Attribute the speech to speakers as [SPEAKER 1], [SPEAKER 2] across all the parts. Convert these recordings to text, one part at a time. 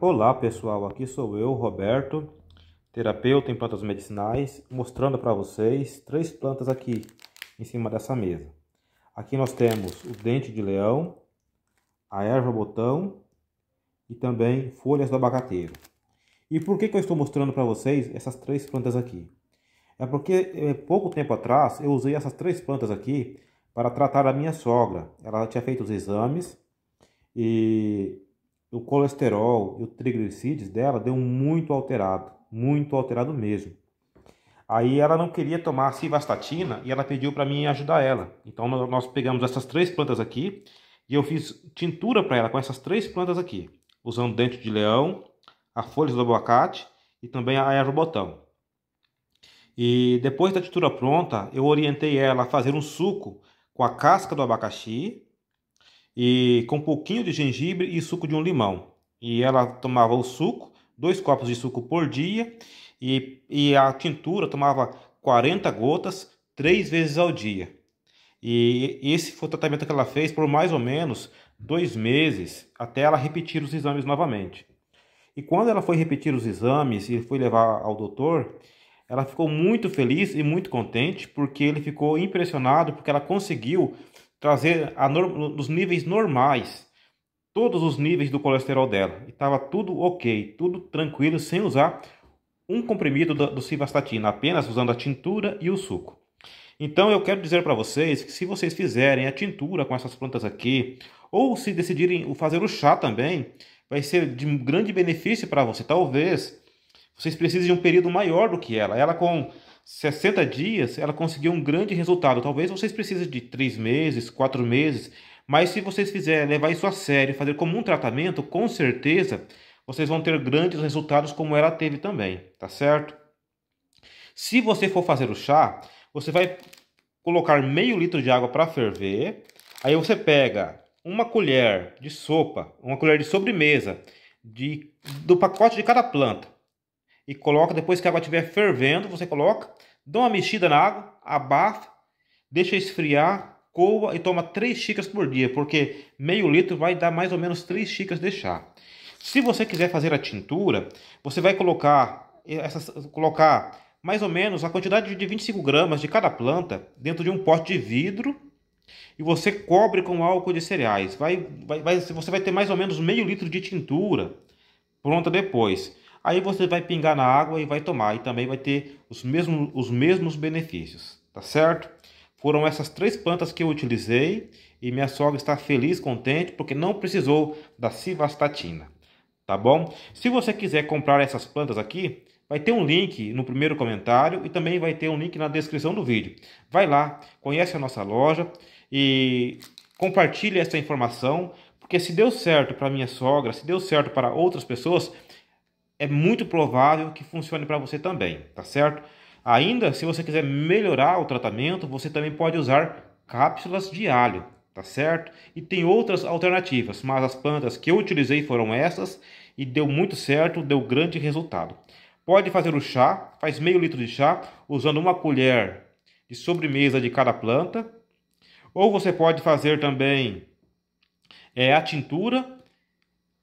[SPEAKER 1] Olá pessoal, aqui sou eu, Roberto, terapeuta em plantas medicinais, mostrando para vocês três plantas aqui em cima dessa mesa. Aqui nós temos o dente de leão, a erva botão e também folhas do abacateiro. E por que, que eu estou mostrando para vocês essas três plantas aqui? É porque eh, pouco tempo atrás eu usei essas três plantas aqui para tratar a minha sogra. Ela tinha feito os exames e o colesterol e o triglicerídeos dela deu muito alterado, muito alterado mesmo. Aí ela não queria tomar civastatina e ela pediu para mim ajudar ela. Então nós pegamos essas três plantas aqui e eu fiz tintura para ela com essas três plantas aqui, usando dente de leão, a folha do abacate e também a erva-botão. E depois da tintura pronta, eu orientei ela a fazer um suco com a casca do abacaxi, e com um pouquinho de gengibre e suco de um limão. E ela tomava o suco, dois copos de suco por dia, e, e a tintura tomava 40 gotas três vezes ao dia. E esse foi o tratamento que ela fez por mais ou menos dois meses, até ela repetir os exames novamente. E quando ela foi repetir os exames e foi levar ao doutor, ela ficou muito feliz e muito contente porque ele ficou impressionado porque ela conseguiu trazer a, os níveis normais, todos os níveis do colesterol dela. E estava tudo ok, tudo tranquilo, sem usar um comprimido do, do apenas usando a tintura e o suco. Então eu quero dizer para vocês que se vocês fizerem a tintura com essas plantas aqui, ou se decidirem fazer o chá também, vai ser de grande benefício para você. Talvez vocês precisem de um período maior do que ela. Ela com 60 dias, ela conseguiu um grande resultado. Talvez vocês precisem de 3 meses, 4 meses, mas se vocês fizerem levar isso a sério, fazer como um tratamento, com certeza vocês vão ter grandes resultados como ela teve também, tá certo? Se você for fazer o chá, você vai colocar meio litro de água para ferver. Aí você pega uma colher de sopa, uma colher de sobremesa de, do pacote de cada planta e coloca depois que a água estiver fervendo, você coloca Dá uma mexida na água, abafa, deixa esfriar, coa e toma 3 xícaras por dia, porque meio litro vai dar mais ou menos 3 xícaras de chá. Se você quiser fazer a tintura, você vai colocar, essas, colocar mais ou menos a quantidade de 25 gramas de cada planta dentro de um pote de vidro e você cobre com álcool de cereais. Vai, vai, vai, você vai ter mais ou menos meio litro de tintura pronta depois. Aí você vai pingar na água e vai tomar e também vai ter os mesmos, os mesmos benefícios, tá certo? Foram essas três plantas que eu utilizei e minha sogra está feliz, contente, porque não precisou da civastatina, tá bom? Se você quiser comprar essas plantas aqui, Vai ter um link no primeiro comentário e também vai ter um link na descrição do vídeo. Vai lá, conhece a nossa loja e compartilhe essa informação, porque se deu certo para minha sogra, se deu certo para outras pessoas, é muito provável que funcione para você também, tá certo? Ainda, se você quiser melhorar o tratamento, você também pode usar cápsulas de alho, tá certo? E tem outras alternativas, mas as plantas que eu utilizei foram essas e deu muito certo, deu grande resultado. Pode fazer o chá, faz meio litro de chá, usando uma colher de sobremesa de cada planta. Ou você pode fazer também é, a tintura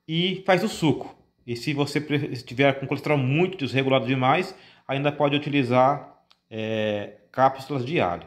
[SPEAKER 1] e faz o suco. E se você estiver com colesterol muito desregulado demais, ainda pode utilizar é, cápsulas de alho.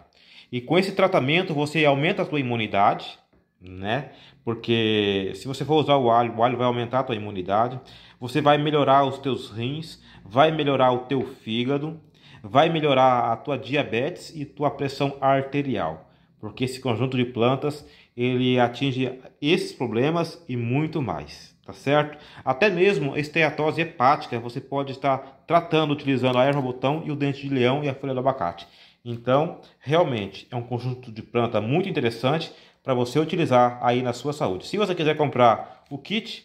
[SPEAKER 1] E com esse tratamento você aumenta a sua imunidade, né? Porque se você for usar o alho, o alho vai aumentar a sua imunidade, você vai melhorar os teus rins, vai melhorar o teu fígado, vai melhorar a tua diabetes e tua pressão arterial, porque esse conjunto de plantas ele atinge esses problemas e muito mais, tá certo? Até mesmo esteatose hepática você pode estar tratando utilizando a erva botão e o dente de leão e a folha do abacate. Então, realmente é um conjunto de planta muito interessante para você utilizar aí na sua saúde. Se você quiser comprar o kit,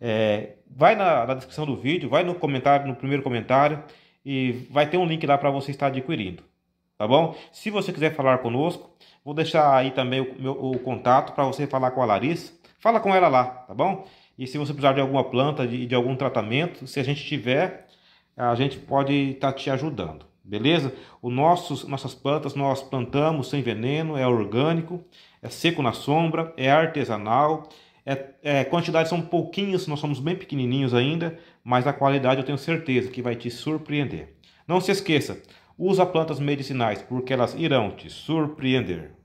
[SPEAKER 1] é, vai na, na descrição do vídeo, vai no comentário, no primeiro comentário e vai ter um link lá para você estar adquirindo tá bom? Se você quiser falar conosco, vou deixar aí também o, meu, o contato para você falar com a Larissa. Fala com ela lá, tá bom? E se você precisar de alguma planta, de, de algum tratamento, se a gente tiver, a gente pode estar tá te ajudando, beleza? O nossos, nossas plantas nós plantamos sem veneno, é orgânico, é seco na sombra, é artesanal, é, é, quantidades são pouquinhas, nós somos bem pequenininhos ainda, mas a qualidade eu tenho certeza que vai te surpreender. Não se esqueça, Usa plantas medicinais porque elas irão te surpreender.